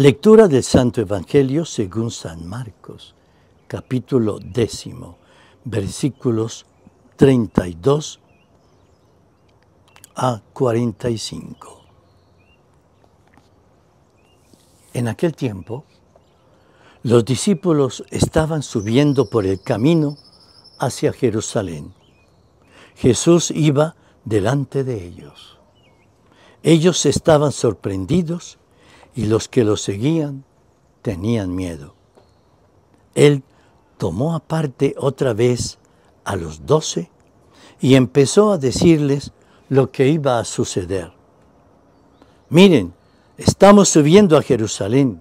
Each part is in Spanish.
Lectura del Santo Evangelio según San Marcos, capítulo décimo, versículos 32 a 45. En aquel tiempo, los discípulos estaban subiendo por el camino hacia Jerusalén. Jesús iba delante de ellos. Ellos estaban sorprendidos y los que lo seguían tenían miedo. Él tomó aparte otra vez a los doce y empezó a decirles lo que iba a suceder. Miren, estamos subiendo a Jerusalén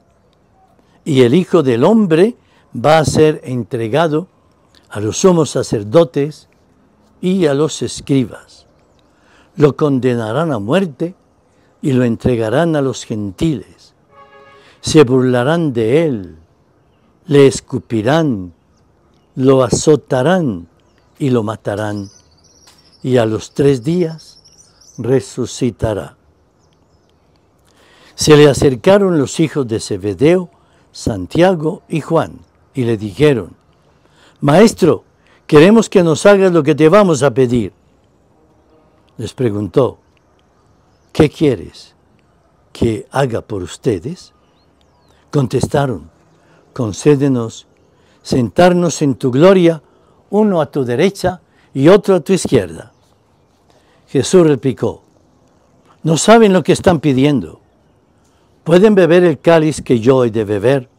y el Hijo del Hombre va a ser entregado a los sumos sacerdotes y a los escribas. Lo condenarán a muerte y lo entregarán a los gentiles se burlarán de él, le escupirán, lo azotarán y lo matarán, y a los tres días resucitará. Se le acercaron los hijos de Zebedeo, Santiago y Juan, y le dijeron, Maestro, queremos que nos hagas lo que te vamos a pedir. Les preguntó, ¿qué quieres que haga por ustedes? Contestaron, concédenos sentarnos en tu gloria, uno a tu derecha y otro a tu izquierda. Jesús replicó, no saben lo que están pidiendo. ¿Pueden beber el cáliz que yo he de beber?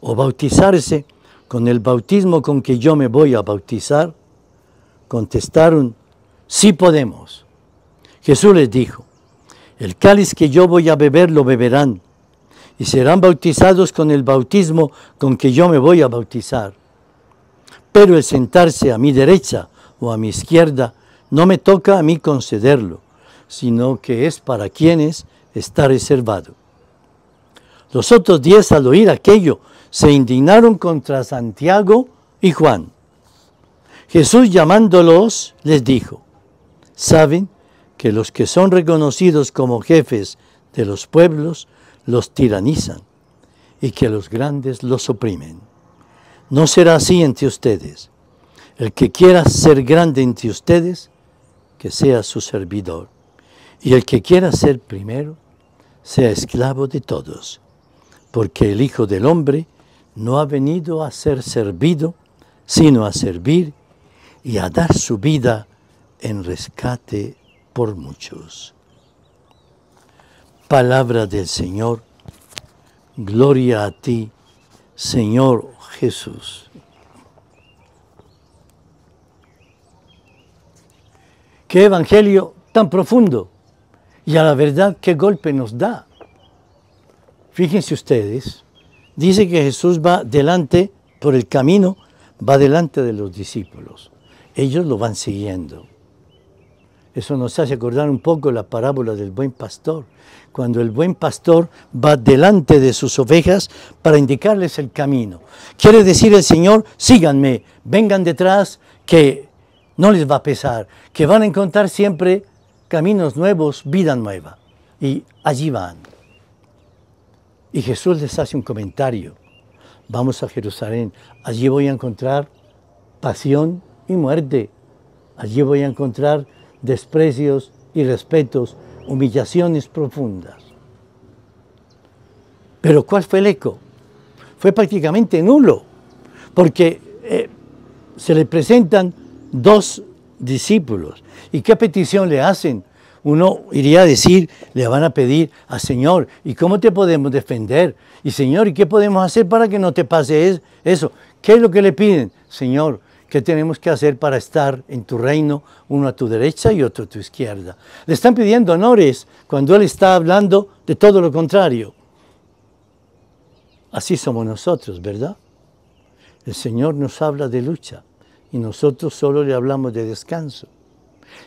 ¿O bautizarse con el bautismo con que yo me voy a bautizar? Contestaron, sí podemos. Jesús les dijo, el cáliz que yo voy a beber lo beberán y serán bautizados con el bautismo con que yo me voy a bautizar. Pero el sentarse a mi derecha o a mi izquierda no me toca a mí concederlo, sino que es para quienes está reservado. Los otros diez al oír aquello se indignaron contra Santiago y Juan. Jesús llamándolos les dijo, ¿saben que los que son reconocidos como jefes de los pueblos los tiranizan y que los grandes los oprimen. No será así entre ustedes. El que quiera ser grande entre ustedes, que sea su servidor. Y el que quiera ser primero, sea esclavo de todos. Porque el Hijo del Hombre no ha venido a ser servido, sino a servir y a dar su vida en rescate por muchos. Palabra del Señor. Gloria a ti, Señor Jesús. Qué evangelio tan profundo y a la verdad qué golpe nos da. Fíjense ustedes, dice que Jesús va delante por el camino, va delante de los discípulos. Ellos lo van siguiendo. Eso nos hace acordar un poco la parábola del buen pastor, cuando el buen pastor va delante de sus ovejas para indicarles el camino. Quiere decir el Señor, síganme, vengan detrás, que no les va a pesar, que van a encontrar siempre caminos nuevos, vida nueva. Y allí van. Y Jesús les hace un comentario. Vamos a Jerusalén, allí voy a encontrar pasión y muerte. Allí voy a encontrar desprecios y respetos, humillaciones profundas. Pero ¿cuál fue el eco? Fue prácticamente nulo, porque eh, se le presentan dos discípulos. ¿Y qué petición le hacen? Uno iría a decir, le van a pedir al Señor, ¿y cómo te podemos defender? Y Señor, ¿y qué podemos hacer para que no te pase eso? ¿Qué es lo que le piden? Señor, ¿Qué tenemos que hacer para estar en tu reino, uno a tu derecha y otro a tu izquierda? Le están pidiendo honores cuando Él está hablando de todo lo contrario. Así somos nosotros, ¿verdad? El Señor nos habla de lucha y nosotros solo le hablamos de descanso.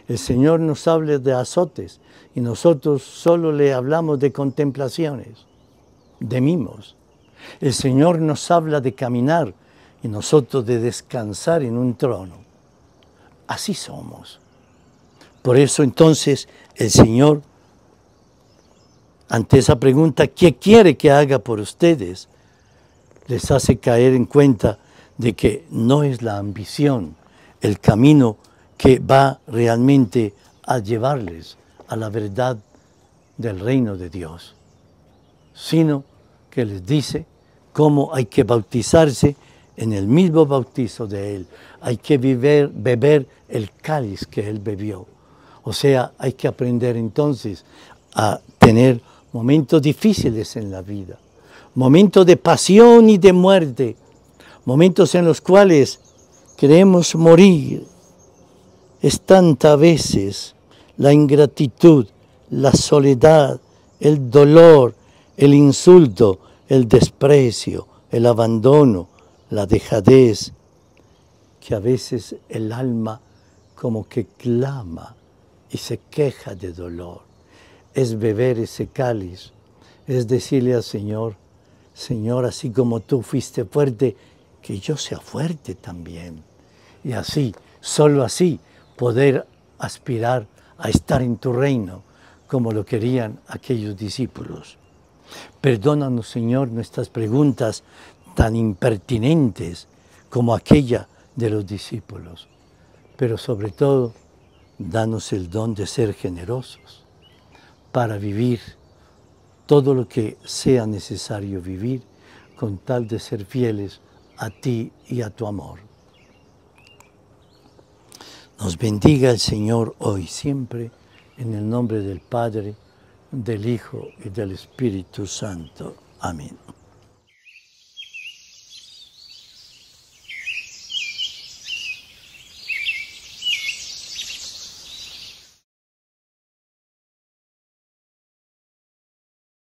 El Señor nos habla de azotes y nosotros solo le hablamos de contemplaciones, de mimos. El Señor nos habla de caminar y nosotros de descansar en un trono. Así somos. Por eso entonces el Señor, ante esa pregunta, ¿qué quiere que haga por ustedes? Les hace caer en cuenta de que no es la ambición el camino que va realmente a llevarles a la verdad del reino de Dios, sino que les dice cómo hay que bautizarse en el mismo bautizo de Él. Hay que beber el cáliz que Él bebió. O sea, hay que aprender entonces a tener momentos difíciles en la vida, momentos de pasión y de muerte, momentos en los cuales queremos morir. Es tanta veces la ingratitud, la soledad, el dolor, el insulto, el desprecio, el abandono, la dejadez, que a veces el alma como que clama y se queja de dolor. Es beber ese cáliz, es decirle al Señor, Señor, así como tú fuiste fuerte, que yo sea fuerte también. Y así, solo así, poder aspirar a estar en tu reino, como lo querían aquellos discípulos. Perdónanos, Señor, nuestras preguntas, tan impertinentes como aquella de los discípulos, pero sobre todo, danos el don de ser generosos para vivir todo lo que sea necesario vivir con tal de ser fieles a ti y a tu amor. Nos bendiga el Señor hoy siempre, en el nombre del Padre, del Hijo y del Espíritu Santo. Amén.